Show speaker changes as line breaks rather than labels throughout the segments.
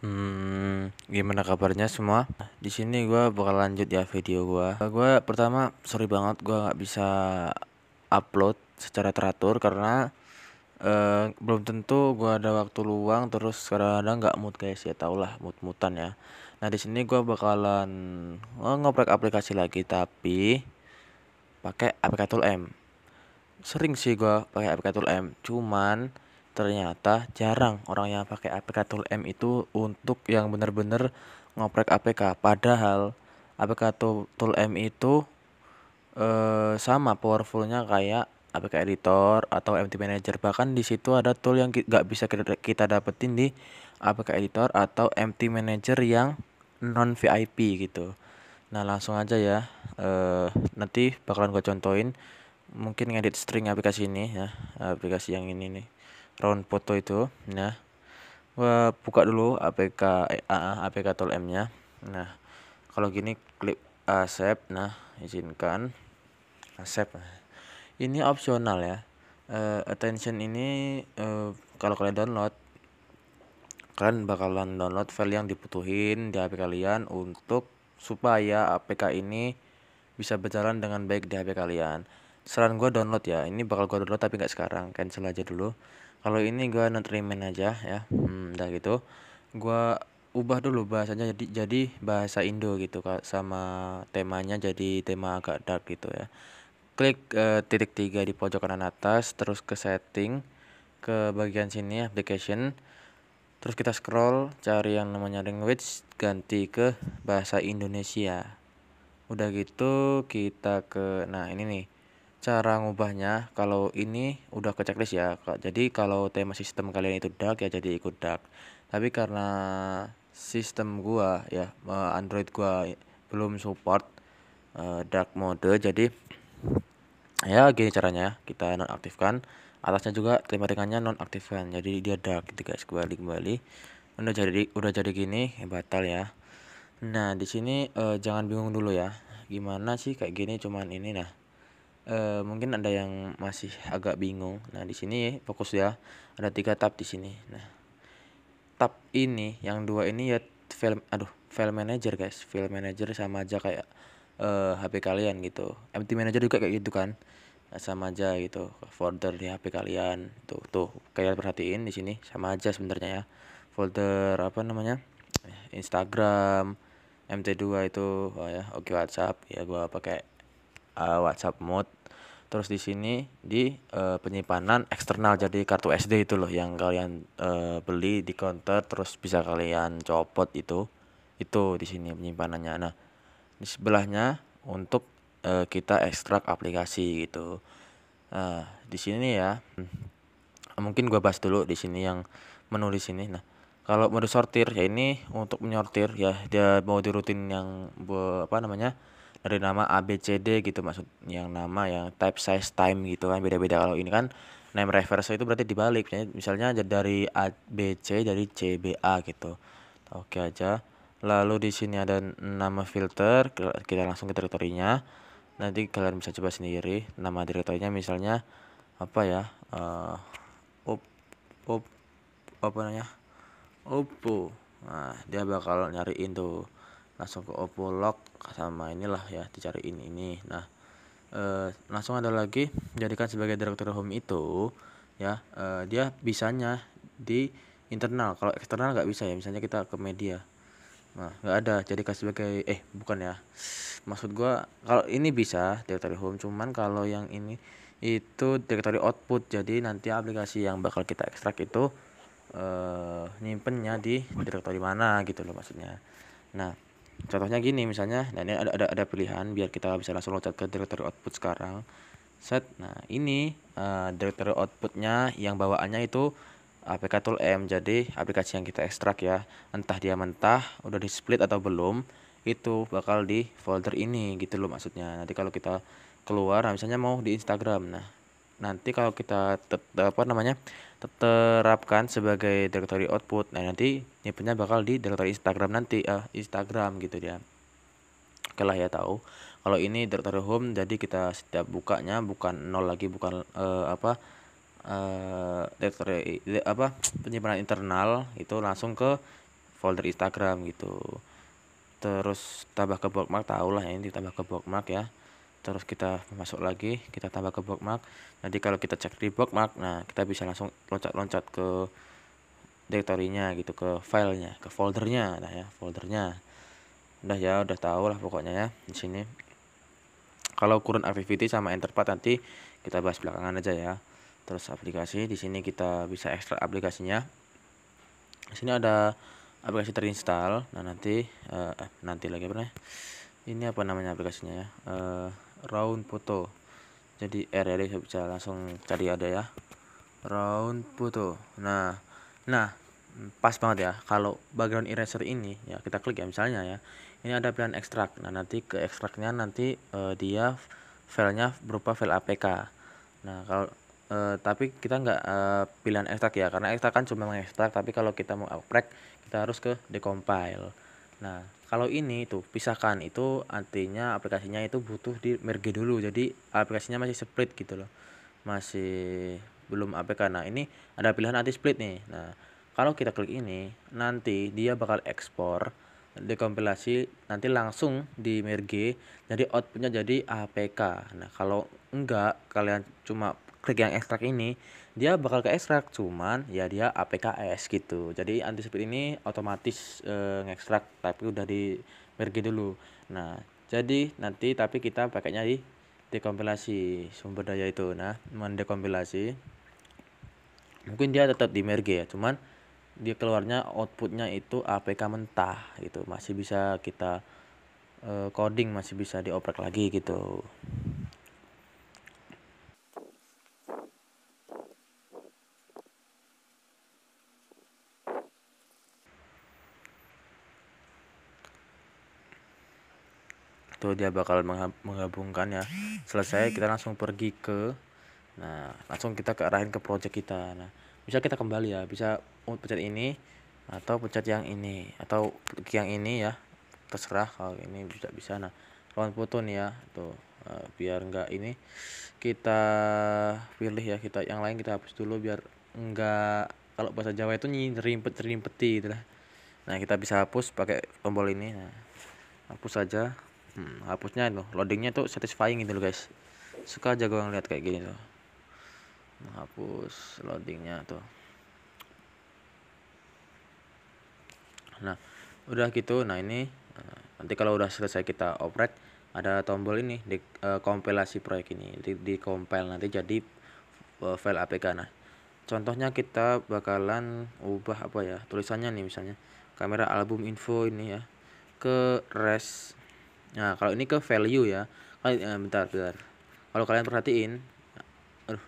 Hmm, gimana kabarnya semua? Di sini gue bakal lanjut ya video gue. Gue pertama sorry banget gue nggak bisa upload secara teratur karena uh, belum tentu gue ada waktu luang terus kadang-kadang nggak mood guys ya tau lah mood mutan ya. Nah di sini gue bakalan ngoprek aplikasi lagi tapi pakai aplikasi M. Sering sih gue pakai aplikasi M, cuman ternyata jarang orang yang pakai APK Tool M itu untuk yang benar-benar ngoprek APK padahal APK Tool, tool M itu eh, sama powerfulnya kayak APK editor atau MT manager bahkan di situ ada tool yang nggak bisa kita, dapetin di APK editor atau MT manager yang non VIP gitu nah langsung aja ya eh, nanti bakalan gue contohin mungkin ngedit string aplikasi ini ya aplikasi yang ini nih round foto itu nah gua buka dulu APK eh, APK tol M nya nah kalau gini klik eh, accept nah izinkan accept nah, ini opsional ya uh, attention ini uh, kalau kalian download kalian bakalan download file yang dibutuhin di HP kalian untuk supaya APK ini bisa berjalan dengan baik di HP kalian saran gue download ya ini bakal gue download tapi nggak sekarang cancel aja dulu kalau ini gue nontrimen aja ya hmm, udah gitu gue ubah dulu bahasanya jadi jadi bahasa Indo gitu kak sama temanya jadi tema agak dark gitu ya klik uh, titik tiga di pojok kanan atas terus ke setting ke bagian sini application terus kita scroll cari yang namanya language ganti ke bahasa Indonesia udah gitu kita ke nah ini nih cara ngubahnya kalau ini udah ke checklist ya jadi kalau tema sistem kalian itu dark ya jadi ikut dark tapi karena sistem gua ya Android gua belum support uh, dark mode jadi ya gini caranya kita nonaktifkan atasnya juga tema ringannya nonaktifkan jadi dia dark gitu guys kembali kembali udah jadi udah jadi gini ya batal ya nah di sini uh, jangan bingung dulu ya gimana sih kayak gini cuman ini nah Eh, mungkin ada yang masih agak bingung. Nah, di sini fokus ya. Ada tiga tab di sini. Nah, tab ini yang dua ini ya file aduh, file manager guys. File manager sama aja kayak uh, eh, HP kalian gitu. Eh, MT manager juga kayak gitu kan. Nah, sama aja gitu folder di HP kalian. Tuh, tuh kayak perhatiin di sini sama aja sebenarnya ya. Folder apa namanya? Instagram, MT2 itu oh ya, oke okay, WhatsApp ya gua pakai uh, WhatsApp mode terus di sini di uh, penyimpanan eksternal jadi kartu SD itu loh yang kalian uh, beli di counter terus bisa kalian copot itu itu di sini penyimpanannya nah di sebelahnya untuk uh, kita ekstrak aplikasi gitu nah, di sini ya hmm, mungkin gua bahas dulu di sini yang menu di sini nah kalau mode sortir ya ini untuk menyortir ya dia mau di rutin yang apa namanya ada nama A B C D gitu maksud yang nama yang type size time gitu kan beda-beda kalau ini kan name reverse itu berarti dibalik misalnya aja dari A B C jadi C B A gitu oke aja lalu di sini ada nama filter kita langsung ke direktorinya nanti kalian bisa coba sendiri nama direktorinya misalnya apa ya uh, eh, op, op, apa namanya Oppo nah dia bakal nyariin tuh langsung ke Oppo Lock sama inilah ya dicari ini ini. nah e, langsung ada lagi jadikan sebagai directory home itu ya e, dia bisanya di internal kalau eksternal nggak bisa ya misalnya kita ke media nah nggak ada jadikan sebagai eh bukan ya maksud gua kalau ini bisa directory home cuman kalau yang ini itu directory output jadi nanti aplikasi yang bakal kita ekstrak itu eh nyimpennya di directory mana gitu loh maksudnya nah contohnya gini misalnya nah ini ada ada, ada pilihan biar kita bisa langsung loncat ke directory output sekarang set nah ini uh, directory outputnya yang bawaannya itu apk tool m jadi aplikasi yang kita ekstrak ya entah dia mentah udah di split atau belum itu bakal di folder ini gitu loh maksudnya nanti kalau kita keluar nah misalnya mau di instagram nah nanti kalau kita tet, apa namanya terapkan sebagai directory output nah nanti punya bakal di directory Instagram nanti uh, Instagram gitu dia oke lah ya tahu kalau ini directory home jadi kita setiap bukanya bukan nol lagi bukan eh, apa uh, directory apa penyimpanan internal itu langsung ke folder Instagram gitu terus tambah ke bookmark tahulah ya, ini tambah ke bookmark ya terus kita masuk lagi kita tambah ke bookmark nanti kalau kita cek di bookmark nah kita bisa langsung loncat-loncat ke direktorinya gitu ke filenya ke foldernya nah ya foldernya udah ya udah tahu lah pokoknya ya di sini kalau current activity sama enterprise nanti kita bahas belakangan aja ya terus aplikasi di sini kita bisa ekstrak aplikasinya di sini ada aplikasi terinstall nah nanti uh, nanti lagi apa ini apa namanya aplikasinya ya uh, round foto jadi eh, RR saya bisa langsung cari ada ya round foto nah nah pas banget ya kalau background eraser ini ya kita klik ya misalnya ya ini ada pilihan ekstrak nah nanti ke ekstraknya nanti uh, dia filenya berupa file APK nah kalau uh, tapi kita nggak uh, pilihan ekstrak ya karena ekstrak kan cuma mengekstrak tapi kalau kita mau upgrade kita harus ke decompile Nah, kalau ini itu pisahkan itu artinya aplikasinya itu butuh di merge dulu. Jadi aplikasinya masih split gitu loh. Masih belum APK. Nah, ini ada pilihan anti split nih. Nah, kalau kita klik ini nanti dia bakal ekspor dekompilasi nanti langsung di merge jadi outputnya jadi APK nah kalau enggak kalian cuma klik yang ekstrak ini dia bakal ke ekstrak cuman ya dia APKS gitu jadi speed ini otomatis e, ngekstrak tapi udah di merge dulu nah jadi nanti tapi kita pakainya di dekompilasi sumber daya itu nah mendekompilasi mungkin dia tetap di merge ya cuman dia keluarnya outputnya itu APK mentah gitu masih bisa kita eh, coding masih bisa dioprek lagi gitu dia bakal menggabungkannya selesai kita langsung pergi ke nah langsung kita ke arahin ke project kita nah bisa kita kembali ya bisa pencet ini atau pencet yang ini atau yang ini ya terserah kalau ini bisa bisa nah lawan foto nih ya tuh eh, biar enggak ini kita pilih ya kita yang lain kita hapus dulu biar enggak kalau bahasa Jawa itu nyerimpet nyerimpeti gitu lah nah kita bisa hapus pakai tombol ini nah hapus saja hmm, hapusnya itu loadingnya tuh satisfying gitu loh guys suka aja gue ngeliat kayak gini tuh menghapus loadingnya tuh nah udah gitu nah ini eh, nanti kalau udah selesai kita operate ada tombol ini di uh, kompilasi proyek ini di, di compile nanti jadi uh, file apk nah contohnya kita bakalan ubah apa ya tulisannya nih misalnya kamera album info ini ya ke res Nah, kalau ini ke value ya. Kali, eh, bentar, bentar. Kalau kalian perhatiin, aduh,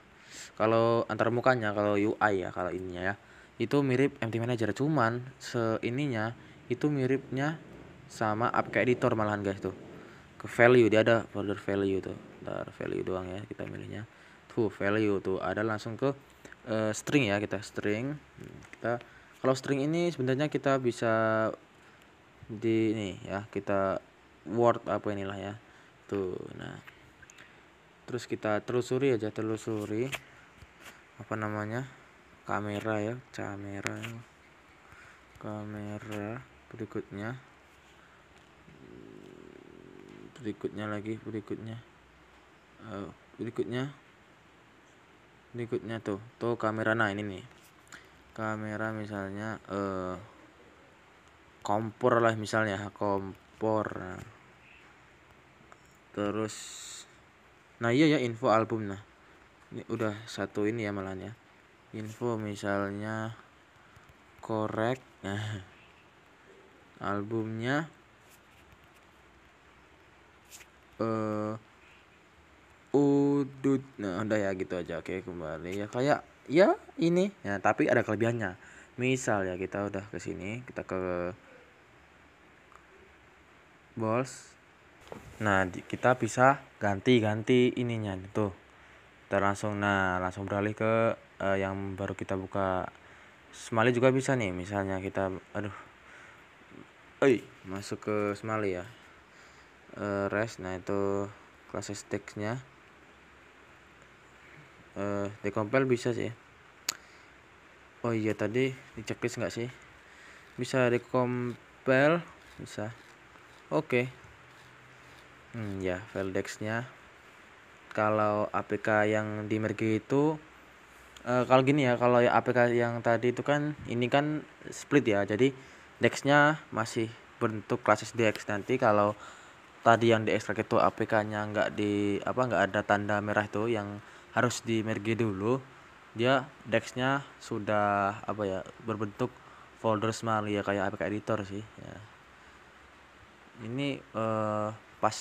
kalau antar mukanya, kalau UI ya, kalau ininya ya, itu mirip MT Manager. Cuman seininya itu miripnya sama ke Editor malahan guys tuh. Ke value dia ada folder value tuh. Bentar, value doang ya kita milihnya. Tuh, value tuh ada langsung ke uh, string ya kita string. Hmm, kita kalau string ini sebenarnya kita bisa di ini ya kita word apa inilah ya tuh nah terus kita telusuri aja telusuri apa namanya kamera ya kamera kamera berikutnya berikutnya lagi berikutnya uh, berikutnya berikutnya tuh tuh kamera nah ini nih kamera misalnya uh, kompor lah misalnya kompor ekspor terus nah iya ya info album nah ini udah satu ini ya malahnya, ya info misalnya korek nah albumnya eh uh, udut nah udah ya gitu aja oke kembali ya kayak ya ini ya tapi ada kelebihannya misal ya kita udah ke sini kita ke balls nah kita bisa ganti-ganti ininya itu kita langsung nah langsung beralih ke uh, yang baru kita buka smiley juga bisa nih misalnya kita aduh Oi, masuk ke smiley ya uh, eh, rest nah itu classes textnya uh, eh, decompile bisa sih oh iya tadi di checklist nggak sih bisa decompile bisa Oke. Okay. Hmm, ya, Veldex-nya. Kalau APK yang di merge itu e, kalau gini ya, kalau APK ya yang tadi itu kan ini kan split ya. Jadi dexnya masih bentuk klasis dex nanti kalau tadi yang di itu APK-nya nggak di apa nggak ada tanda merah itu yang harus di merge dulu dia dex-nya sudah apa ya berbentuk folder small ya kayak APK editor sih ya ini uh, pas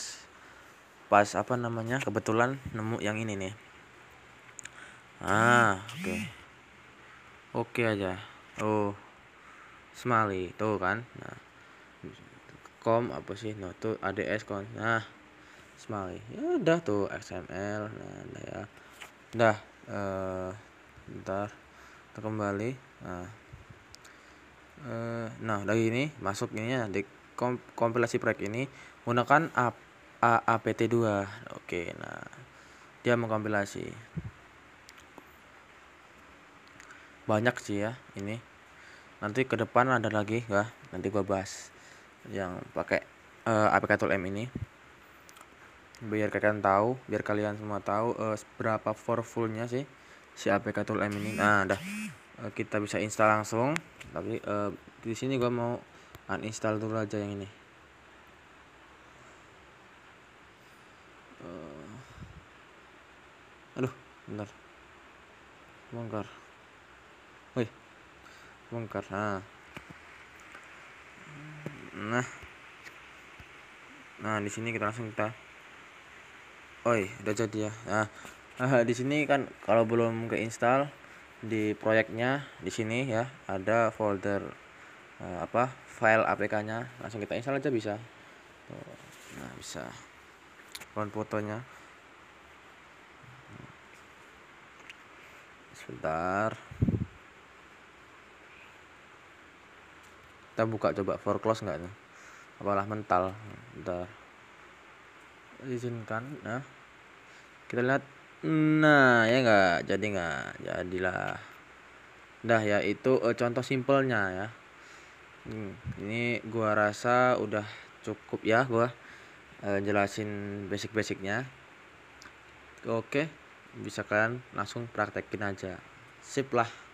pas apa namanya kebetulan nemu yang ini nih ah oke okay. oke okay aja oh smiley tuh kan nah com apa sih no nah, tuh ads kon nah smiley ya udah tuh xml nah udah ya udah uh, eh, ntar kembali nah uh, nah lagi ini masuk ini ya dik kompilasi proyek ini menggunakan apt 2 Oke, nah dia mengkompilasi banyak sih ya ini. Nanti ke depan ada lagi ya, nanti gua bahas yang pakai uh, eh, APK Tool M ini. Biar kalian tahu, biar kalian semua tahu uh, eh, berapa powerfulnya sih si APK Tool M ini. Nah, dah eh, kita bisa install langsung tapi uh, di sini gua mau uninstall dulu aja yang ini uh, aduh bentar bongkar woi bongkar nah nah nah di sini kita langsung kita oi udah jadi ya nah uh, di sini kan kalau belum keinstall di proyeknya di sini ya ada folder uh, apa file APK-nya langsung kita install aja bisa nah bisa pohon fotonya sebentar kita buka coba for close enggak apalah mental ntar izinkan nah kita lihat nah ya enggak jadi enggak jadilah dah ya itu eh, contoh simpelnya ya Hmm, ini gua rasa udah cukup ya gua uh, jelasin basic-basicnya. Oke, bisa kalian langsung praktekin aja. Sip lah.